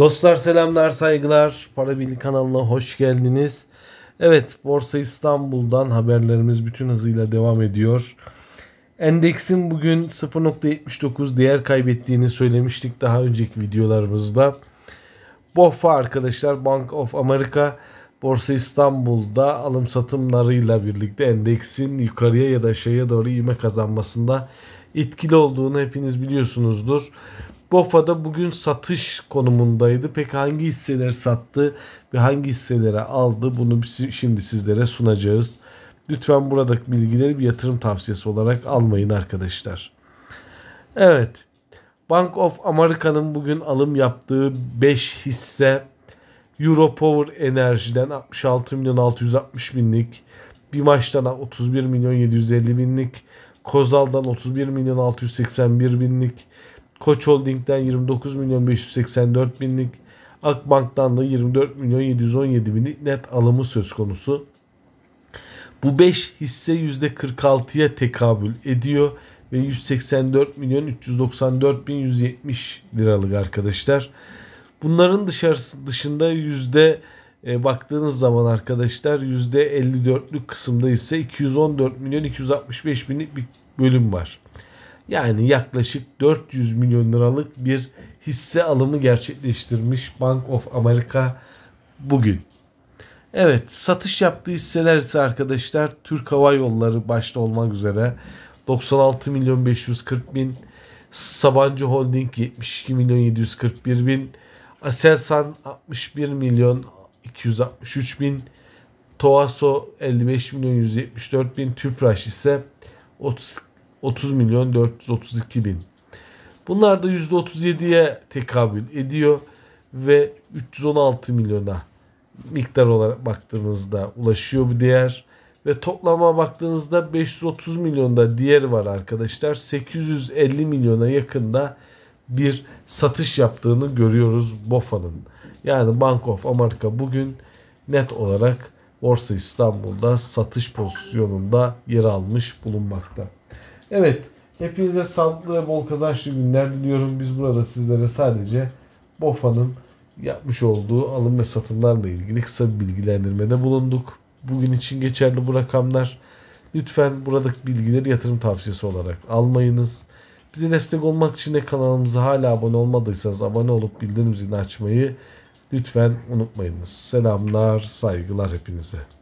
Dostlar selamlar saygılar. Para bilgi kanalına hoş geldiniz. Evet Borsa İstanbul'dan haberlerimiz bütün hızıyla devam ediyor. Endeksin bugün 0.79 değer kaybettiğini söylemiştik daha önceki videolarımızda. BOFA arkadaşlar Bank of America Borsa İstanbul'da alım satımlarıyla birlikte endeksin yukarıya ya da aşağıya doğru ivme kazanmasında etkili olduğunu hepiniz biliyorsunuzdur. BOFA'da bugün satış konumundaydı. Pek hangi hisseler sattı ve hangi hisselere aldı bunu şimdi sizlere sunacağız. Lütfen buradaki bilgileri bir yatırım tavsiyesi olarak almayın arkadaşlar. Evet. Bank of America'nın bugün alım yaptığı 5 hisse Europower Enerji'den 66 milyon 660 binlik, Bimaş'tan 31 milyon 750 binlik, Kozal'dan 31 milyon 681 binlik, Koç Holding'den 29 milyon 584 binlik, Akbank'tan da 24 milyon 717 binlik net alımı söz konusu. Bu 5 hisse %46'ya tekabül ediyor ve 184 milyon 394 bin 170 liralık arkadaşlar. Bunların dışarısı dışında yüzde e, baktığınız zaman arkadaşlar yüzde %54'lük kısımda ise 214 milyon 265 binlik bir bölüm var. Yani yaklaşık 400 milyon liralık bir hisse alımı gerçekleştirmiş Bank of America bugün. Evet satış yaptığı hisseler ise arkadaşlar Türk Hava Yolları başta olmak üzere 96 milyon 540 bin Sabancı Holding 72 milyon 741 bin Aselsan 61 milyon 263 bin Toaso 55 milyon 174 bin Tüpraş ise 32 30 milyon 432 bin. Bunlar da %37'ye tekabül ediyor ve 316 milyona miktar olarak baktığınızda ulaşıyor bu değer. Ve toplama baktığınızda 530 milyonda diğer var arkadaşlar. 850 milyona yakında bir satış yaptığını görüyoruz BOFA'nın. Yani Bank of America bugün net olarak Borsa İstanbul'da satış pozisyonunda yer almış bulunmakta. Evet, hepinize sağlıklı ve bol kazançlı günler diliyorum. Biz burada sizlere sadece BOFA'nın yapmış olduğu alım ve satımlarla ilgili kısa bir bilgilendirmede bulunduk. Bugün için geçerli bu rakamlar. Lütfen buradaki bilgileri yatırım tavsiyesi olarak almayınız. Bize destek olmak için de kanalımıza hala abone olmadıysanız abone olup bildirim zilini açmayı lütfen unutmayınız. Selamlar, saygılar hepinize.